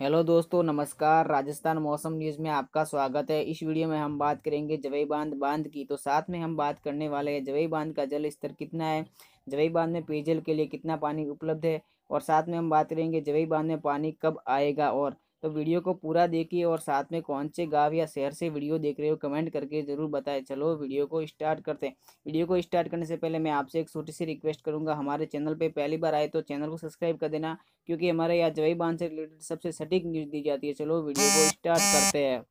hello दोस्तों नमस्कार राजस्थान मौसम न्यूज़ में आपका स्वागत है इस वीडियो में हम बात करेंगे जवई बांध बांध की तो साथ में हम बात करने वाले हैं जवई बांध का जल स्तर कितना है जवई बांध में पेयजल के लिए कितना पानी उपलब्ध है और साथ में हम बात करेंगे जवई बांध में पानी कब आएगा और तो वीडियो को पूरा देखिए और साथ में कौन से गाँव या शहर से वीडियो देख रहे हो कमेंट करके ज़रूर बताएं चलो वीडियो को स्टार्ट करते हैं वीडियो को स्टार्ट करने से पहले मैं आपसे एक छोटी सी रिक्वेस्ट करूँगा हमारे चैनल पर पहली बार आए तो चैनल को सब्सक्राइब कर देना क्योंकि हमारे यहाँ जवाई बांध से रिलेटेड सबसे सटीक न्यूज़ दी जाती है चलो वीडियो को स्टार्ट करते हैं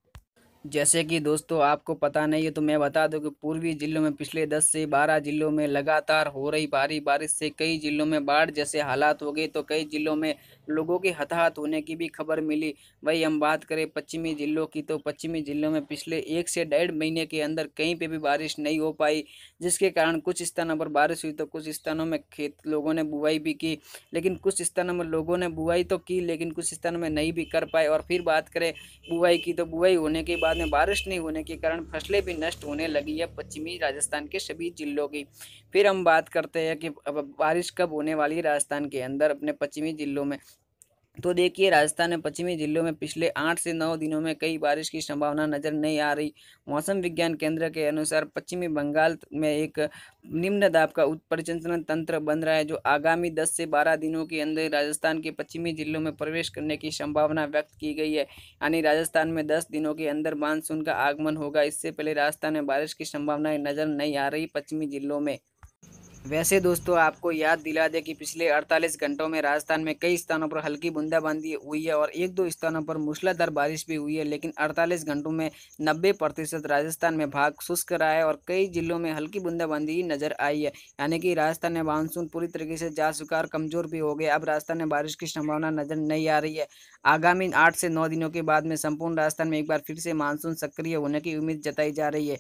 जैसे कि दोस्तों आपको पता नहीं है तो मैं बता दूं कि पूर्वी जिलों में पिछले 10 से 12 जिलों में लगातार हो रही भारी बारिश से कई जिलों में बाढ़ जैसे हालात हो गए तो कई जिलों में लोगों के हताहत होने की भी खबर मिली वही हम बात करें पश्चिमी जिलों की तो पश्चिमी जिलों में पिछले एक से डेढ़ महीने के अंदर कहीं पर भी बारिश नहीं हो पाई जिसके कारण कुछ स्थानों पर बारिश हुई तो कुछ स्थानों में खेत लोगों ने बुआई भी की लेकिन कुछ स्थानों में लोगों ने बुआई तो की लेकिन कुछ स्थानों में नहीं भी कर पाए और फिर बात करें बुआई की तो बुआई होने के बाद बाद में बारिश नहीं होने के कारण फसलें भी नष्ट होने लगी है पश्चिमी राजस्थान के सभी जिलों की फिर हम बात करते हैं कि अब बारिश कब होने वाली है राजस्थान के अंदर अपने पश्चिमी जिलों में तो देखिए राजस्थान में पश्चिमी जिलों में पिछले आठ से नौ दिनों में कई बारिश की संभावना नजर नहीं आ रही मौसम विज्ञान केंद्र के अनुसार पश्चिमी बंगाल में एक निम्न दाब का उत्परिचंतन तंत्र बन रहा है जो आगामी दस से बारह दिनों के अंदर राजस्थान के पश्चिमी जिलों में प्रवेश करने की संभावना व्यक्त की गई है यानी राजस्थान में दस दिनों के अंदर मानसून का आगमन होगा इससे पहले राजस्थान में बारिश की संभावनाएं नजर नहीं आ रही पश्चिमी जिलों में वैसे दोस्तों आपको याद दिला दें कि पिछले 48 घंटों में राजस्थान में कई स्थानों पर हल्की बूंदाबांदी हुई है और एक दो स्थानों पर मूसलाधार बारिश भी हुई है लेकिन 48 घंटों में 90 प्रतिशत राजस्थान में भाग शुष्क रहा है और कई जिलों में हल्की बूंदाबांदी नजर आई है यानी कि राजस्थान में मानसून पूरी तरीके से जा चुका और कमजोर भी हो गया अब राजस्थान में बारिश की संभावना नजर नहीं आ रही है आगामी आठ से नौ दिनों के बाद में संपूर्ण राजस्थान में एक बार फिर से मानसून सक्रिय होने की उम्मीद जताई जा रही है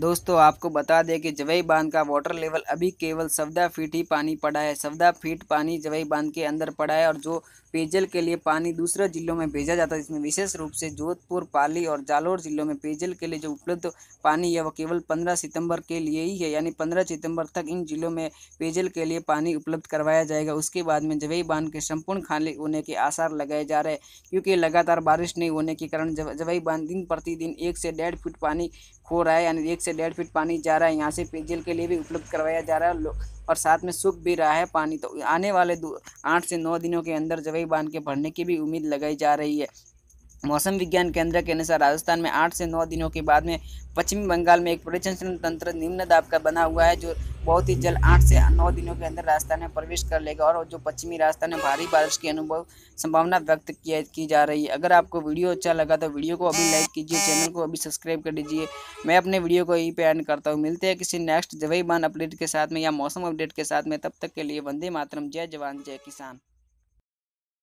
दोस्तों आपको बता दें कि जवई बांध का वाटर लेवल अभी केवल सवदा फीट ही पानी पड़ा है सवदा फीट पानी जवई बांध के अंदर पड़ा है और जो पेयजल के लिए पानी दूसरे जिलों में भेजा जाता है इसमें विशेष रूप से जोधपुर पाली और जालोर जिलों में पेयजल के लिए जो उपलब्ध पानी है वह केवल पंद्रह सितंबर के लिए ही है यानी पंद्रह सितंबर तक इन जिलों में पेयजल के लिए पानी उपलब्ध करवाया जाएगा उसके बाद में जवई बांध के संपूर्ण खाली होने के आसार लगाए जा रहे हैं क्योंकि लगातार बारिश नहीं होने के कारण जवई बांध दिन प्रतिदिन एक से डेढ़ फीट पानी खो रहा है यानी एक से डेढ़ फीट पानी जा रहा है यहाँ से पेयजल के लिए भी उपलब्ध करवाया जा रहा है और साथ में सूख भी रहा है पानी तो आने वाले आठ से नौ दिनों के अंदर जवई बांध के भरने की भी उम्मीद लगाई जा रही है मौसम विज्ञान केंद्र के अनुसार राजस्थान में आठ से नौ दिनों के बाद में पश्चिमी बंगाल में एक परिचंचन तंत्र निम्न दाब का बना हुआ है जो बहुत ही जल्द आठ से नौ दिनों के अंदर राजस्थान में प्रवेश कर लेगा और जो पश्चिमी राजस्थान में भारी बारिश की अनुभव संभावना व्यक्त किया की जा रही है अगर आपको वीडियो अच्छा लगा तो वीडियो को अभी लाइक कीजिए चैनल को अभी सब्सक्राइब कर दीजिए मैं अपने वीडियो को यहीं पे एंड करता हूँ मिलते हैं किसी नेक्स्ट जवाई बान अपडेट के साथ में या मौसम अपडेट के साथ में तब तक के लिए वंदे मातरम जय जवान जय किसान